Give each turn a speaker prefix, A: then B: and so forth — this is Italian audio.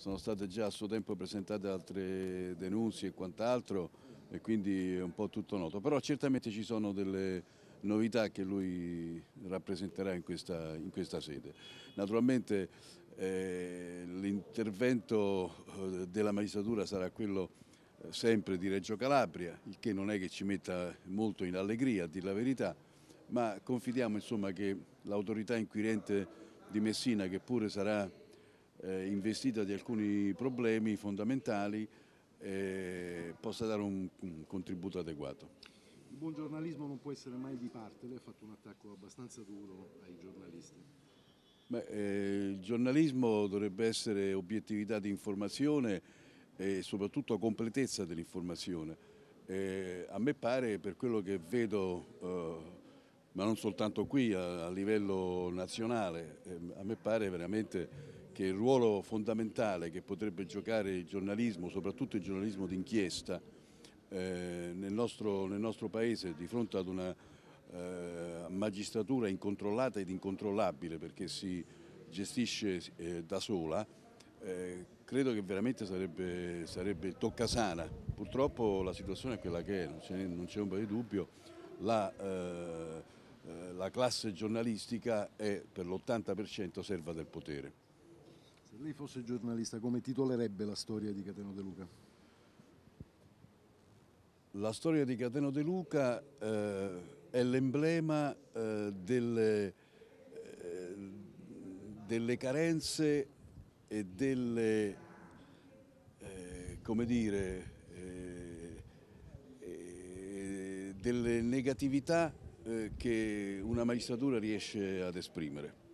A: sono state già a suo tempo presentate altre denunzie e quant'altro e quindi è un po' tutto noto, però certamente ci sono delle novità che lui rappresenterà in questa, in questa sede. Naturalmente eh, l'intervento eh, della magistratura sarà quello eh, sempre di Reggio Calabria, il che non è che ci metta molto in allegria, a dire la verità, ma confidiamo insomma, che l'autorità inquirente di Messina, che pure sarà eh, investita di alcuni problemi fondamentali eh, possa dare un, un contributo adeguato.
B: Il buon giornalismo non può essere mai di parte, lei ha fatto un attacco abbastanza duro ai giornalisti.
A: Beh, eh, il giornalismo dovrebbe essere obiettività di informazione e soprattutto completezza dell'informazione. Eh, a me pare, per quello che vedo, eh, ma non soltanto qui, a, a livello nazionale, eh, a me pare veramente che il ruolo fondamentale che potrebbe giocare il giornalismo, soprattutto il giornalismo d'inchiesta, eh, nel, nostro, nel, nostro, paese di fronte ad una eh, magistratura incontrollata ed incontrollabile perché si gestisce eh, da sola, eh, credo che veramente sarebbe, sarebbe toccasana. Purtroppo la situazione è quella che è, non c'è ombra di dubbio. La, eh, eh, la classe giornalistica è per l'80% serva del potere.
B: Lei fosse giornalista, come titolerebbe la storia di Cateno De Luca?
A: La storia di Cateno De Luca eh, è l'emblema eh, delle, eh, delle, carenze e delle, eh, dire, eh, eh, delle negatività che una magistratura riesce ad esprimere.